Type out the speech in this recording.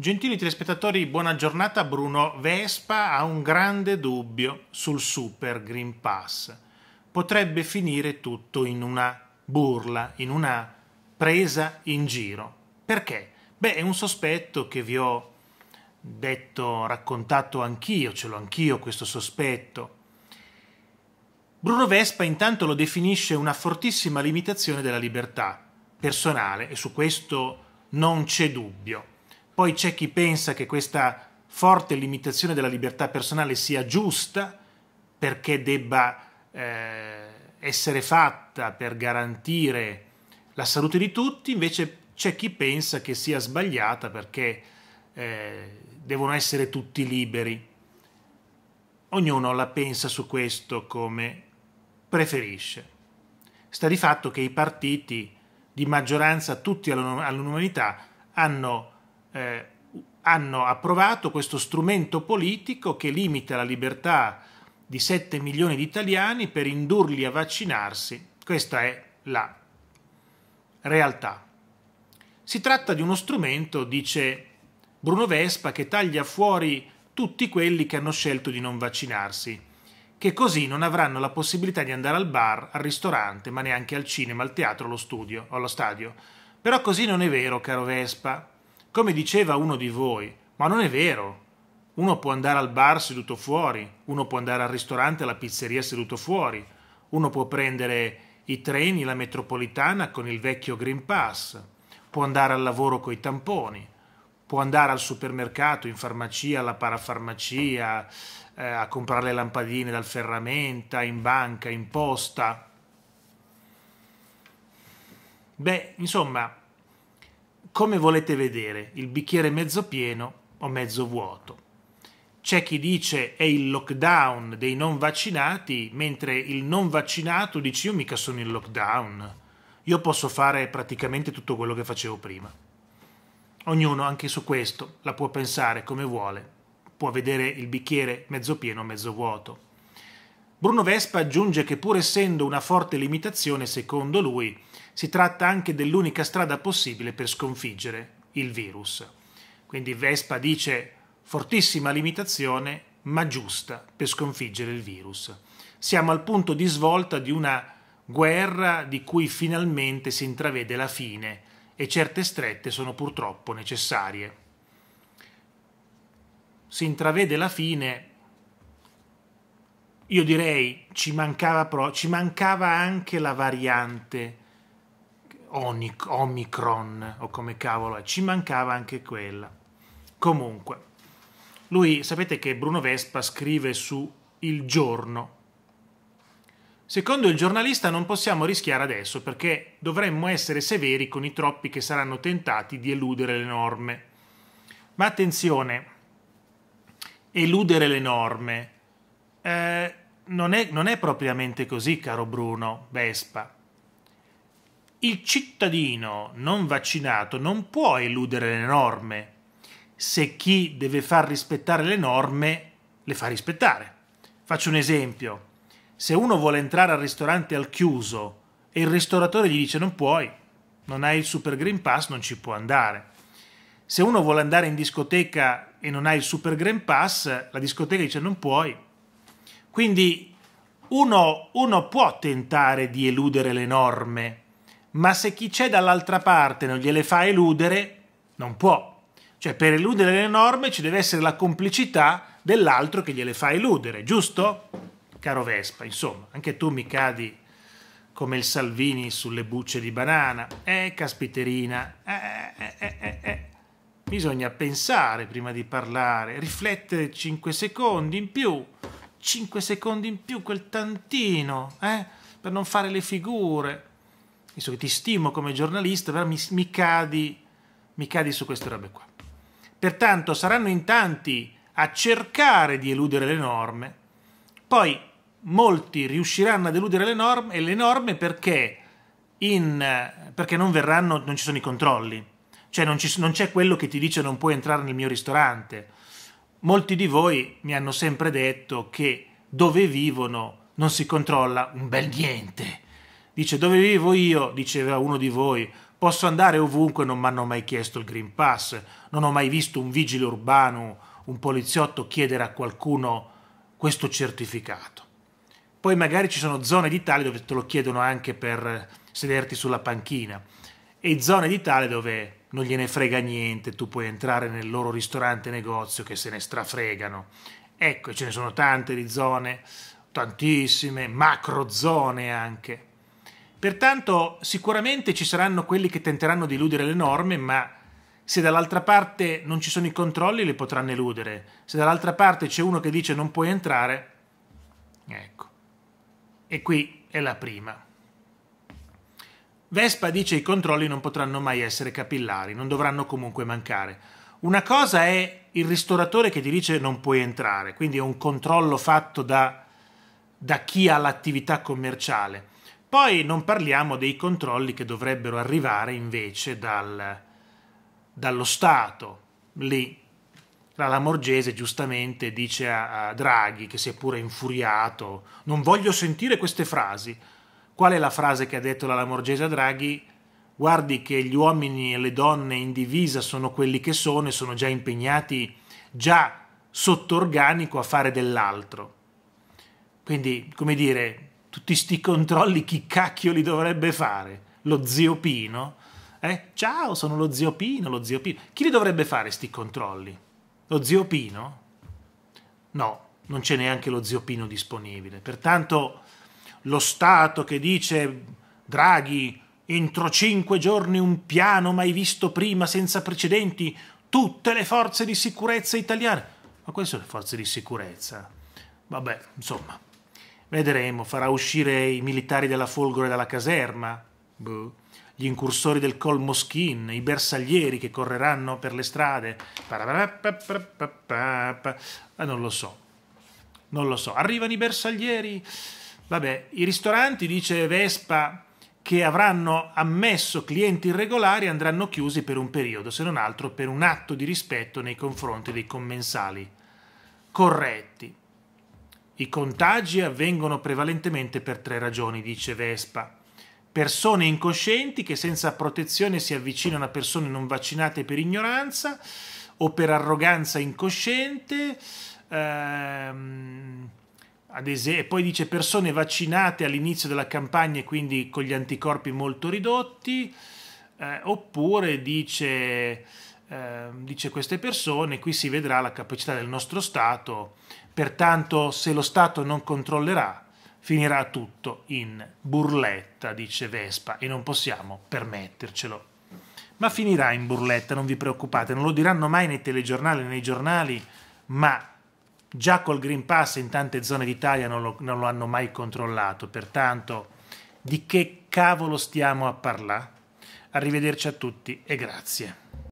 Gentili telespettatori, buona giornata. Bruno Vespa ha un grande dubbio sul Super Green Pass. Potrebbe finire tutto in una burla, in una presa in giro. Perché? Beh, è un sospetto che vi ho detto, raccontato anch'io, ce l'ho anch'io questo sospetto. Bruno Vespa intanto lo definisce una fortissima limitazione della libertà personale e su questo non c'è dubbio. Poi c'è chi pensa che questa forte limitazione della libertà personale sia giusta perché debba eh, essere fatta per garantire la salute di tutti, invece c'è chi pensa che sia sbagliata perché eh, devono essere tutti liberi. Ognuno la pensa su questo come preferisce. Sta di fatto che i partiti di maggioranza, tutti all'unanimità, hanno eh, hanno approvato questo strumento politico che limita la libertà di 7 milioni di italiani per indurli a vaccinarsi. Questa è la realtà. Si tratta di uno strumento, dice Bruno Vespa, che taglia fuori tutti quelli che hanno scelto di non vaccinarsi, che così non avranno la possibilità di andare al bar, al ristorante, ma neanche al cinema, al teatro, allo studio o allo stadio. Però così non è vero, caro Vespa. Come diceva uno di voi, ma non è vero. Uno può andare al bar seduto fuori, uno può andare al ristorante, alla pizzeria seduto fuori, uno può prendere i treni, la metropolitana con il vecchio Green Pass, può andare al lavoro con i tamponi, può andare al supermercato, in farmacia, alla parafarmacia, eh, a comprare le lampadine dal ferramenta, in banca, in posta. Beh, insomma, come volete vedere, il bicchiere mezzo pieno o mezzo vuoto. C'è chi dice è il lockdown dei non vaccinati, mentre il non vaccinato dice io mica sono in lockdown, io posso fare praticamente tutto quello che facevo prima. Ognuno anche su questo la può pensare come vuole, può vedere il bicchiere mezzo pieno o mezzo vuoto. Bruno Vespa aggiunge che pur essendo una forte limitazione, secondo lui, si tratta anche dell'unica strada possibile per sconfiggere il virus. Quindi Vespa dice fortissima limitazione, ma giusta per sconfiggere il virus. Siamo al punto di svolta di una guerra di cui finalmente si intravede la fine e certe strette sono purtroppo necessarie. Si intravede la fine io direi ci mancava, pro- ci mancava anche la variante Onic- Omicron, o come cavolo è, ci mancava anche quella. Comunque, lui sapete che Bruno Vespa scrive su Il Giorno. Secondo il giornalista non possiamo rischiare adesso perché dovremmo essere severi con i troppi che saranno tentati di eludere le norme. Ma attenzione, eludere le norme. Eh, non è, non è propriamente così, caro Bruno Vespa. Il cittadino non vaccinato non può eludere le norme se chi deve far rispettare le norme le fa rispettare. Faccio un esempio. Se uno vuole entrare al ristorante al chiuso e il ristoratore gli dice non puoi, non hai il Super Green Pass, non ci può andare. Se uno vuole andare in discoteca e non hai il Super Green Pass, la discoteca dice non puoi, quindi uno, uno può tentare di eludere le norme, ma se chi c'è dall'altra parte non gliele fa eludere, non può. Cioè, per eludere le norme ci deve essere la complicità dell'altro che gliele fa eludere, giusto? Caro Vespa, insomma, anche tu mi cadi come il Salvini sulle bucce di banana. Eh, caspiterina, eh, eh, eh, eh. eh, eh. Bisogna pensare prima di parlare, riflettere 5 secondi in più. 5 secondi in più, quel tantino, eh? per non fare le figure. Visto che ti stimo come giornalista, però mi, mi, cadi, mi cadi su queste robe qua. Pertanto saranno in tanti a cercare di eludere le norme, poi molti riusciranno ad eludere le norme, le norme perché, in, perché non, verranno, non ci sono i controlli, cioè non, ci, non c'è quello che ti dice non puoi entrare nel mio ristorante, Molti di voi mi hanno sempre detto che dove vivono non si controlla un bel niente. Dice dove vivo io, diceva uno di voi, posso andare ovunque, non mi hanno mai chiesto il Green Pass, non ho mai visto un vigile urbano, un poliziotto chiedere a qualcuno questo certificato. Poi magari ci sono zone d'Italia dove te lo chiedono anche per sederti sulla panchina e zone d'Italia dove non gliene frega niente, tu puoi entrare nel loro ristorante negozio che se ne strafregano. Ecco, ce ne sono tante di zone, tantissime, macro zone anche. Pertanto sicuramente ci saranno quelli che tenteranno di eludere le norme, ma se dall'altra parte non ci sono i controlli li potranno eludere, se dall'altra parte c'è uno che dice non puoi entrare, ecco. E qui è la prima. Vespa dice i controlli non potranno mai essere capillari, non dovranno comunque mancare. Una cosa è il ristoratore che ti dice non puoi entrare, quindi è un controllo fatto da, da chi ha l'attività commerciale. Poi non parliamo dei controlli che dovrebbero arrivare invece dal, dallo Stato. Lì la Morgese giustamente dice a, a Draghi, che si è pure infuriato, non voglio sentire queste frasi, Qual è la frase che ha detto la Lamorgese Draghi? Guardi che gli uomini e le donne in divisa sono quelli che sono e sono già impegnati, già sotto organico, a fare dell'altro. Quindi, come dire, tutti sti controlli chi cacchio li dovrebbe fare? Lo zio Pino? Eh? Ciao, sono lo zio Pino, lo zio Pino. Chi li dovrebbe fare sti controlli? Lo zio Pino? No, non c'è neanche lo zio Pino disponibile. Pertanto lo Stato che dice Draghi, entro cinque giorni un piano mai visto prima, senza precedenti, tutte le forze di sicurezza italiane. Ma queste sono le forze di sicurezza. Vabbè, insomma, vedremo, farà uscire i militari della Folgore dalla caserma, boh. gli incursori del Col Moschin, i bersaglieri che correranno per le strade. Ah, non lo so, non lo so. Arrivano i bersaglieri Vabbè, i ristoranti, dice Vespa, che avranno ammesso clienti irregolari andranno chiusi per un periodo, se non altro per un atto di rispetto nei confronti dei commensali corretti. I contagi avvengono prevalentemente per tre ragioni, dice Vespa. Persone incoscienti che senza protezione si avvicinano a persone non vaccinate per ignoranza o per arroganza incosciente. Ehm, Esempio, poi dice persone vaccinate all'inizio della campagna e quindi con gli anticorpi molto ridotti, eh, oppure dice, eh, dice queste persone, qui si vedrà la capacità del nostro Stato, pertanto se lo Stato non controllerà finirà tutto in burletta, dice Vespa, e non possiamo permettercelo. Ma finirà in burletta, non vi preoccupate, non lo diranno mai nei telegiornali, nei giornali, ma Già col Green Pass in tante zone d'Italia non lo, non lo hanno mai controllato, pertanto di che cavolo stiamo a parlare? Arrivederci a tutti e grazie.